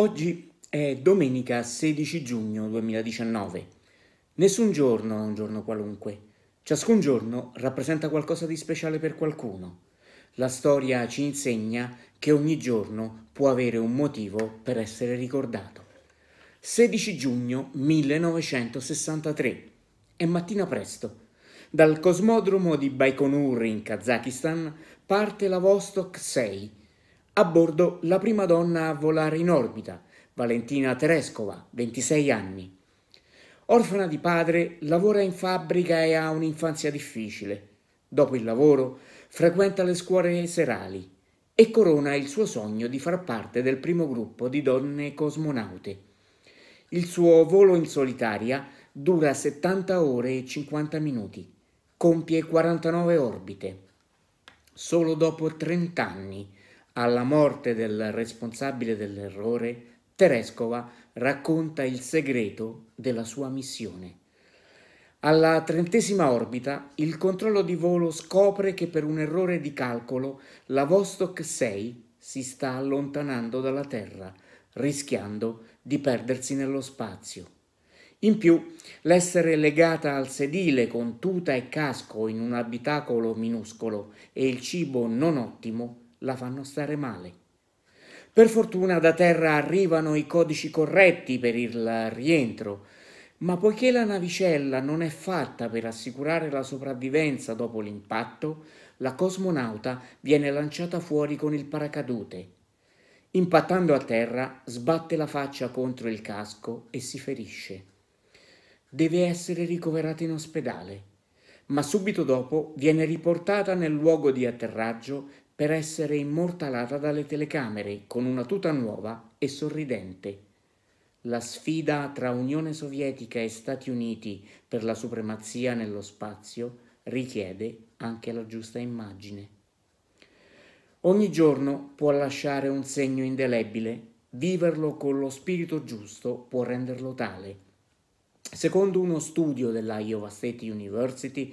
Oggi è domenica 16 giugno 2019. Nessun giorno è un giorno qualunque. Ciascun giorno rappresenta qualcosa di speciale per qualcuno. La storia ci insegna che ogni giorno può avere un motivo per essere ricordato. 16 giugno 1963. È mattina presto. Dal cosmodromo di Baikonur in Kazakistan parte la Vostok 6 a bordo la prima donna a volare in orbita, Valentina Terescova, 26 anni. Orfana di padre, lavora in fabbrica e ha un'infanzia difficile. Dopo il lavoro frequenta le scuole serali e corona il suo sogno di far parte del primo gruppo di donne cosmonaute. Il suo volo in solitaria dura 70 ore e 50 minuti, compie 49 orbite. Solo dopo 30 anni alla morte del responsabile dell'errore, Terescova racconta il segreto della sua missione. Alla trentesima orbita il controllo di volo scopre che per un errore di calcolo la Vostok 6 si sta allontanando dalla Terra, rischiando di perdersi nello spazio. In più, l'essere legata al sedile con tuta e casco in un abitacolo minuscolo e il cibo non ottimo la fanno stare male. Per fortuna da terra arrivano i codici corretti per il rientro, ma poiché la navicella non è fatta per assicurare la sopravvivenza dopo l'impatto, la cosmonauta viene lanciata fuori con il paracadute. Impattando a terra, sbatte la faccia contro il casco e si ferisce. Deve essere ricoverata in ospedale, ma subito dopo viene riportata nel luogo di atterraggio per essere immortalata dalle telecamere con una tuta nuova e sorridente. La sfida tra Unione Sovietica e Stati Uniti per la supremazia nello spazio richiede anche la giusta immagine. Ogni giorno può lasciare un segno indelebile, viverlo con lo spirito giusto può renderlo tale. Secondo uno studio della Iowa State University,